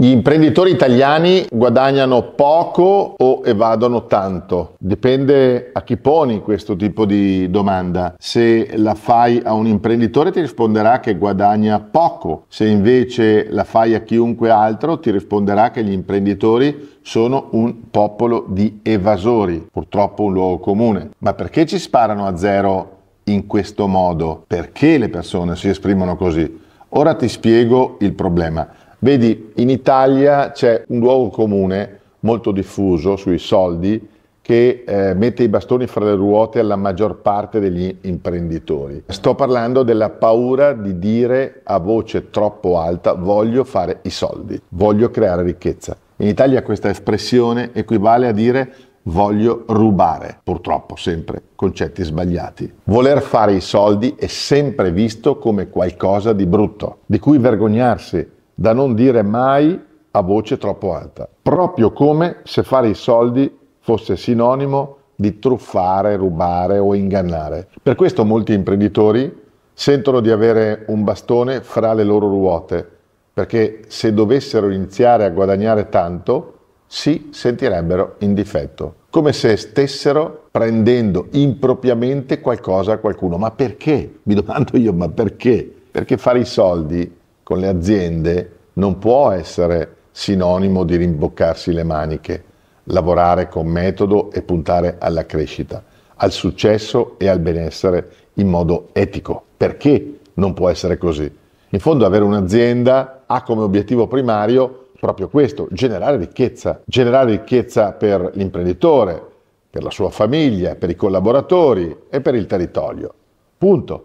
Gli imprenditori italiani guadagnano poco o evadono tanto? Dipende a chi poni questo tipo di domanda. Se la fai a un imprenditore ti risponderà che guadagna poco, se invece la fai a chiunque altro ti risponderà che gli imprenditori sono un popolo di evasori, purtroppo un luogo comune. Ma perché ci sparano a zero in questo modo? Perché le persone si esprimono così? Ora ti spiego il problema. Vedi, in Italia c'è un luogo comune molto diffuso sui soldi che eh, mette i bastoni fra le ruote alla maggior parte degli imprenditori. Sto parlando della paura di dire a voce troppo alta voglio fare i soldi, voglio creare ricchezza. In Italia questa espressione equivale a dire voglio rubare, purtroppo sempre concetti sbagliati. Voler fare i soldi è sempre visto come qualcosa di brutto, di cui vergognarsi da non dire mai a voce troppo alta, proprio come se fare i soldi fosse sinonimo di truffare, rubare o ingannare. Per questo molti imprenditori sentono di avere un bastone fra le loro ruote, perché se dovessero iniziare a guadagnare tanto, si sentirebbero in difetto, come se stessero prendendo impropriamente qualcosa a qualcuno. Ma perché? Mi domando io, ma perché? Perché fare i soldi con le aziende non può essere sinonimo di rimboccarsi le maniche, lavorare con metodo e puntare alla crescita, al successo e al benessere in modo etico. Perché non può essere così? In fondo avere un'azienda ha come obiettivo primario proprio questo, generare ricchezza, generare ricchezza per l'imprenditore, per la sua famiglia, per i collaboratori e per il territorio. Punto.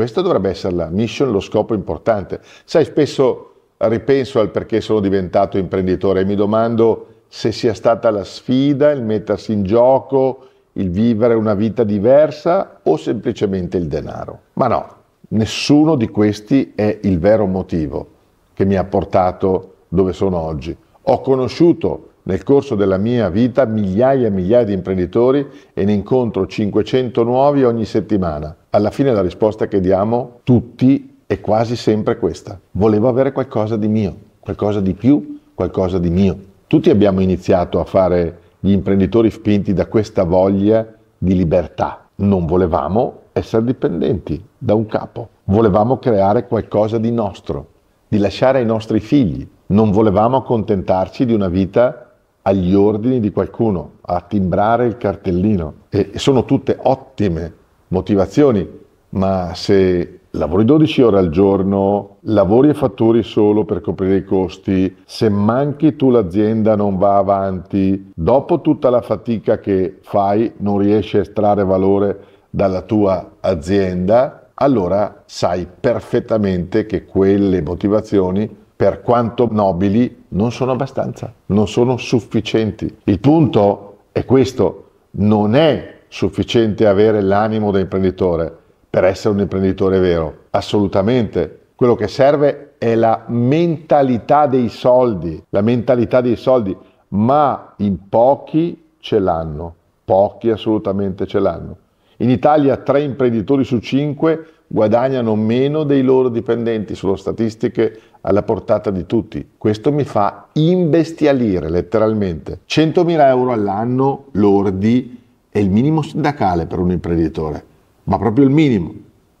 Questo dovrebbe essere la mission, lo scopo importante. Sai, spesso ripenso al perché sono diventato imprenditore e mi domando se sia stata la sfida, il mettersi in gioco, il vivere una vita diversa o semplicemente il denaro. Ma no, nessuno di questi è il vero motivo che mi ha portato dove sono oggi. Ho conosciuto nel corso della mia vita migliaia e migliaia di imprenditori e ne incontro 500 nuovi ogni settimana alla fine la risposta che diamo tutti è quasi sempre questa. Volevo avere qualcosa di mio, qualcosa di più, qualcosa di mio. Tutti abbiamo iniziato a fare gli imprenditori spinti da questa voglia di libertà. Non volevamo essere dipendenti da un capo, volevamo creare qualcosa di nostro, di lasciare ai nostri figli. Non volevamo accontentarci di una vita agli ordini di qualcuno, a timbrare il cartellino. E sono tutte ottime motivazioni, ma se lavori 12 ore al giorno, lavori e fatturi solo per coprire i costi, se manchi tu l'azienda non va avanti, dopo tutta la fatica che fai non riesci a estrarre valore dalla tua azienda, allora sai perfettamente che quelle motivazioni per quanto nobili, non sono abbastanza, non sono sufficienti. Il punto è questo, non è sufficiente avere l'animo da imprenditore per essere un imprenditore vero? Assolutamente. Quello che serve è la mentalità dei soldi, la mentalità dei soldi, ma in pochi ce l'hanno, pochi assolutamente ce l'hanno. In Italia tre imprenditori su cinque guadagnano meno dei loro dipendenti, sono statistiche alla portata di tutti. Questo mi fa imbestialire letteralmente. 100.000 euro all'anno lordi è il minimo sindacale per un imprenditore, ma proprio il minimo.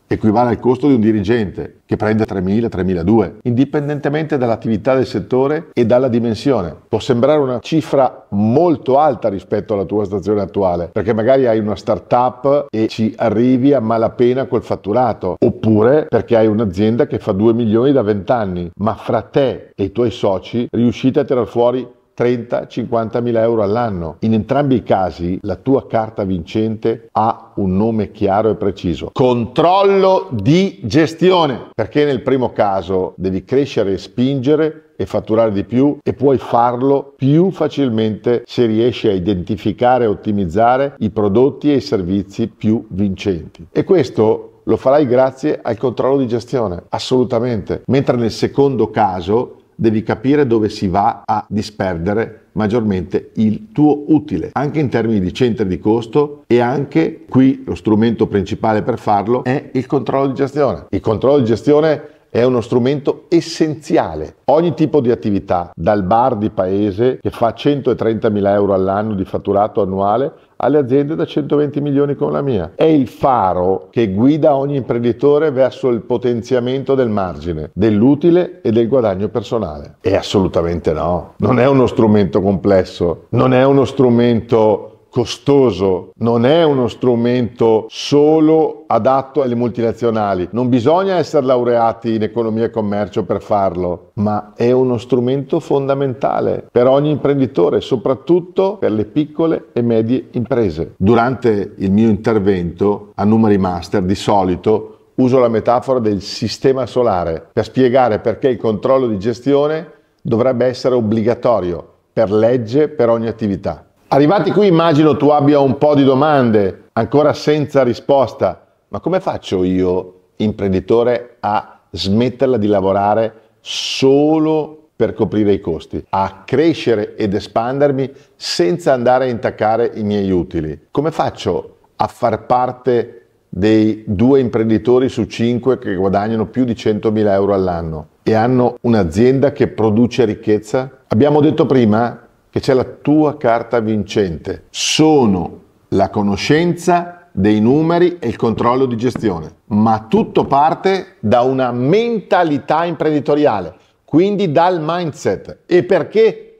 Equivale al costo di un dirigente che prende 3.000-3.200, indipendentemente dall'attività del settore e dalla dimensione. Può sembrare una cifra molto alta rispetto alla tua stazione attuale, perché magari hai una start-up e ci arrivi a malapena col fatturato, oppure perché hai un'azienda che fa 2 milioni da 20 anni, ma fra te e i tuoi soci riuscite a tirar fuori 30-50 mila euro all'anno. In entrambi i casi la tua carta vincente ha un nome chiaro e preciso. Controllo di gestione, perché nel primo caso devi crescere e spingere e fatturare di più e puoi farlo più facilmente se riesci a identificare e ottimizzare i prodotti e i servizi più vincenti. E questo lo farai grazie al controllo di gestione, assolutamente. Mentre nel secondo caso devi capire dove si va a disperdere maggiormente il tuo utile, anche in termini di centri di costo e anche qui lo strumento principale per farlo è il controllo di gestione. Il controllo di gestione è uno strumento essenziale. Ogni tipo di attività, dal bar di paese che fa 130.000 euro all'anno di fatturato annuale alle aziende da 120 milioni come la mia. È il faro che guida ogni imprenditore verso il potenziamento del margine, dell'utile e del guadagno personale. E assolutamente no, non è uno strumento complesso, non è uno strumento costoso, non è uno strumento solo adatto alle multinazionali. Non bisogna essere laureati in economia e commercio per farlo, ma è uno strumento fondamentale per ogni imprenditore, soprattutto per le piccole e medie imprese. Durante il mio intervento a numeri master di solito uso la metafora del sistema solare per spiegare perché il controllo di gestione dovrebbe essere obbligatorio per legge per ogni attività. Arrivati qui immagino tu abbia un po' di domande, ancora senza risposta, ma come faccio io, imprenditore, a smetterla di lavorare solo per coprire i costi, a crescere ed espandermi senza andare a intaccare i miei utili? Come faccio a far parte dei due imprenditori su cinque che guadagnano più di 100.000 euro all'anno e hanno un'azienda che produce ricchezza? Abbiamo detto prima che c'è la tua carta vincente. Sono la conoscenza dei numeri e il controllo di gestione. Ma tutto parte da una mentalità imprenditoriale, quindi dal mindset. E perché?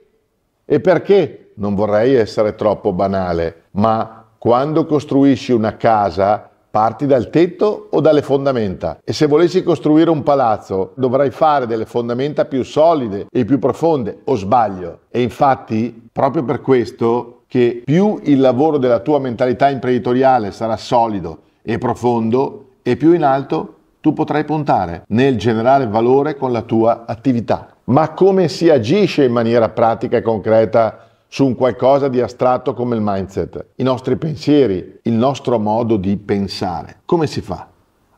E perché? Non vorrei essere troppo banale, ma quando costruisci una casa Parti dal tetto o dalle fondamenta e se volessi costruire un palazzo dovrai fare delle fondamenta più solide e più profonde o sbaglio? E infatti proprio per questo che più il lavoro della tua mentalità imprenditoriale sarà solido e profondo e più in alto tu potrai puntare nel generare valore con la tua attività. Ma come si agisce in maniera pratica e concreta su un qualcosa di astratto come il mindset, i nostri pensieri, il nostro modo di pensare. Come si fa?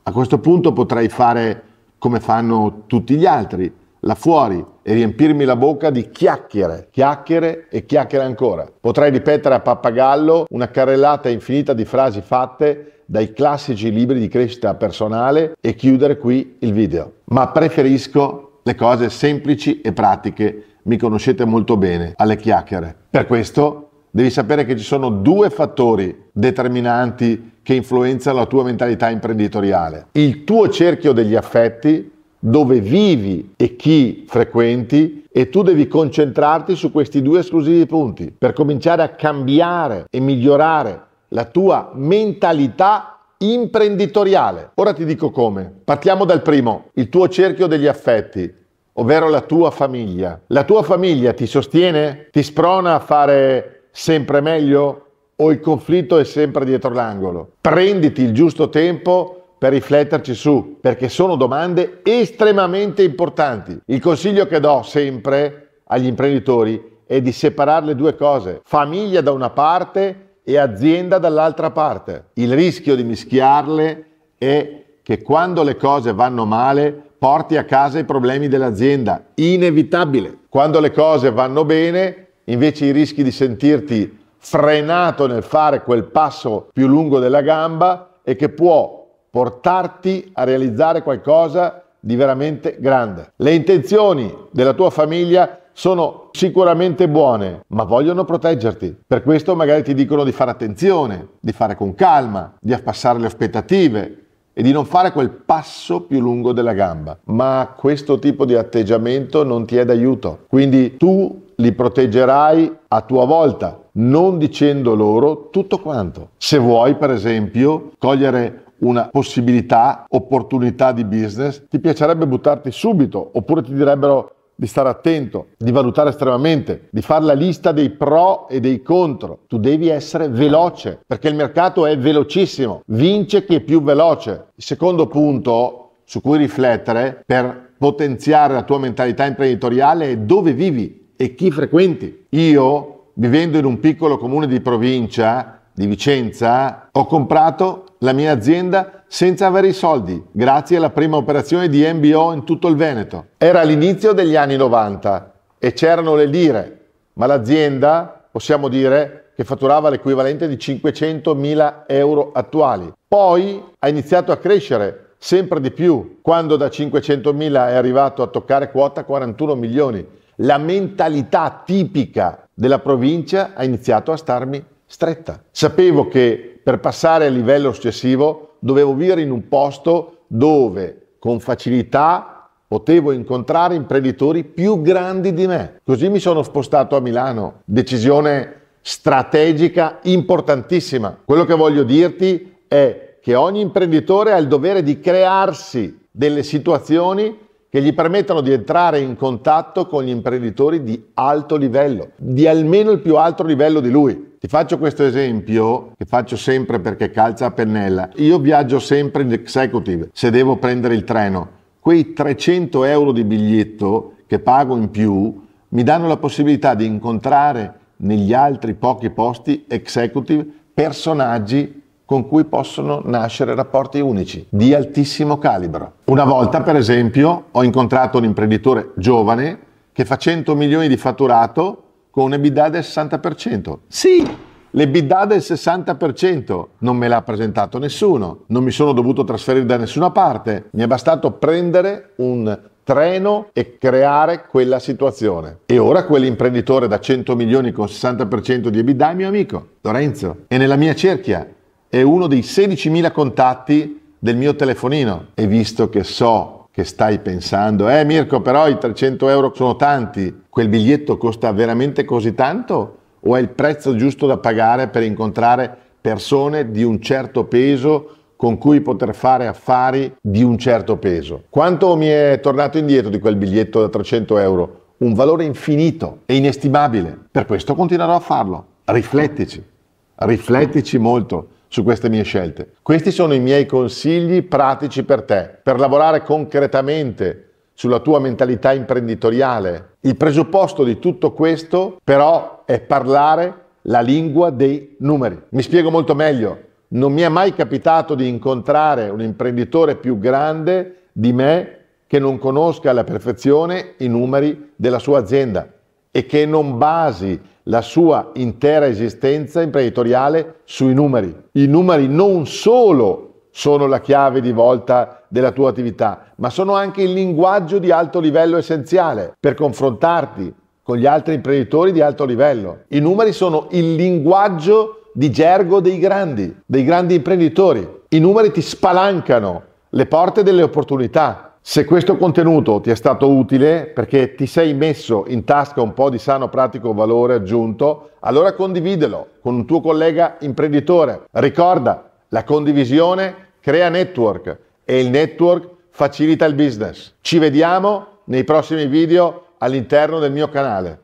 A questo punto potrei fare come fanno tutti gli altri, là fuori e riempirmi la bocca di chiacchiere, chiacchiere e chiacchiere ancora. Potrei ripetere a pappagallo una carrellata infinita di frasi fatte dai classici libri di crescita personale e chiudere qui il video. Ma preferisco le cose semplici e pratiche mi conoscete molto bene alle chiacchiere. Per questo devi sapere che ci sono due fattori determinanti che influenzano la tua mentalità imprenditoriale. Il tuo cerchio degli affetti, dove vivi e chi frequenti, e tu devi concentrarti su questi due esclusivi punti per cominciare a cambiare e migliorare la tua mentalità imprenditoriale. Ora ti dico come. Partiamo dal primo, il tuo cerchio degli affetti ovvero la tua famiglia. La tua famiglia ti sostiene? Ti sprona a fare sempre meglio? O il conflitto è sempre dietro l'angolo? Prenditi il giusto tempo per rifletterci su, perché sono domande estremamente importanti. Il consiglio che do sempre agli imprenditori è di separare le due cose, famiglia da una parte e azienda dall'altra parte. Il rischio di mischiarle è che quando le cose vanno male porti a casa i problemi dell'azienda, inevitabile. Quando le cose vanno bene, invece rischi di sentirti frenato nel fare quel passo più lungo della gamba e che può portarti a realizzare qualcosa di veramente grande. Le intenzioni della tua famiglia sono sicuramente buone, ma vogliono proteggerti. Per questo magari ti dicono di fare attenzione, di fare con calma, di abbassare le aspettative, e di non fare quel passo più lungo della gamba. Ma questo tipo di atteggiamento non ti è d'aiuto. Quindi tu li proteggerai a tua volta, non dicendo loro tutto quanto. Se vuoi, per esempio, cogliere una possibilità, opportunità di business, ti piacerebbe buttarti subito, oppure ti direbbero di stare attento, di valutare estremamente, di fare la lista dei pro e dei contro. Tu devi essere veloce, perché il mercato è velocissimo, vince chi è più veloce. Il secondo punto su cui riflettere per potenziare la tua mentalità imprenditoriale è dove vivi e chi frequenti. Io, vivendo in un piccolo comune di provincia di Vicenza, ho comprato la mia azienda senza avere i soldi, grazie alla prima operazione di MBO in tutto il Veneto. Era l'inizio degli anni 90 e c'erano le lire, ma l'azienda, possiamo dire, che fatturava l'equivalente di 500.000 euro attuali. Poi ha iniziato a crescere sempre di più, quando da 500.000 è arrivato a toccare quota 41 milioni. La mentalità tipica della provincia ha iniziato a starmi stretta. Sapevo che per passare al livello successivo dovevo vivere in un posto dove con facilità potevo incontrare imprenditori più grandi di me. Così mi sono spostato a Milano. Decisione strategica importantissima. Quello che voglio dirti è che ogni imprenditore ha il dovere di crearsi delle situazioni che gli permettano di entrare in contatto con gli imprenditori di alto livello, di almeno il più alto livello di lui. Ti faccio questo esempio che faccio sempre perché calza a pennella. Io viaggio sempre in executive se devo prendere il treno. Quei 300 euro di biglietto che pago in più mi danno la possibilità di incontrare negli altri pochi posti executive personaggi con cui possono nascere rapporti unici di altissimo calibro. Una volta, per esempio, ho incontrato un imprenditore giovane che fa 100 milioni di fatturato con un EBITDA del 60%. Sì, L'EBITDA del 60% non me l'ha presentato nessuno, non mi sono dovuto trasferire da nessuna parte, mi è bastato prendere un treno e creare quella situazione. E ora quell'imprenditore da 100 milioni con 60% di EBITDA è mio amico, Lorenzo, è nella mia cerchia, è uno dei 16.000 contatti del mio telefonino e visto che so che stai pensando, eh Mirko, però i 300 euro sono tanti, quel biglietto costa veramente così tanto o è il prezzo giusto da pagare per incontrare persone di un certo peso con cui poter fare affari di un certo peso? Quanto mi è tornato indietro di quel biglietto da 300 euro? Un valore infinito e inestimabile. Per questo continuerò a farlo. Riflettici, riflettici molto su queste mie scelte. Questi sono i miei consigli pratici per te, per lavorare concretamente sulla tua mentalità imprenditoriale. Il presupposto di tutto questo però è parlare la lingua dei numeri. Mi spiego molto meglio. Non mi è mai capitato di incontrare un imprenditore più grande di me che non conosca alla perfezione i numeri della sua azienda e che non basi la sua intera esistenza imprenditoriale sui numeri. I numeri non solo sono la chiave di volta della tua attività, ma sono anche il linguaggio di alto livello essenziale per confrontarti con gli altri imprenditori di alto livello. I numeri sono il linguaggio di gergo dei grandi, dei grandi imprenditori. I numeri ti spalancano le porte delle opportunità. Se questo contenuto ti è stato utile perché ti sei messo in tasca un po' di sano pratico valore aggiunto, allora condividilo con un tuo collega imprenditore. Ricorda, la condivisione crea network e il network facilita il business. Ci vediamo nei prossimi video all'interno del mio canale.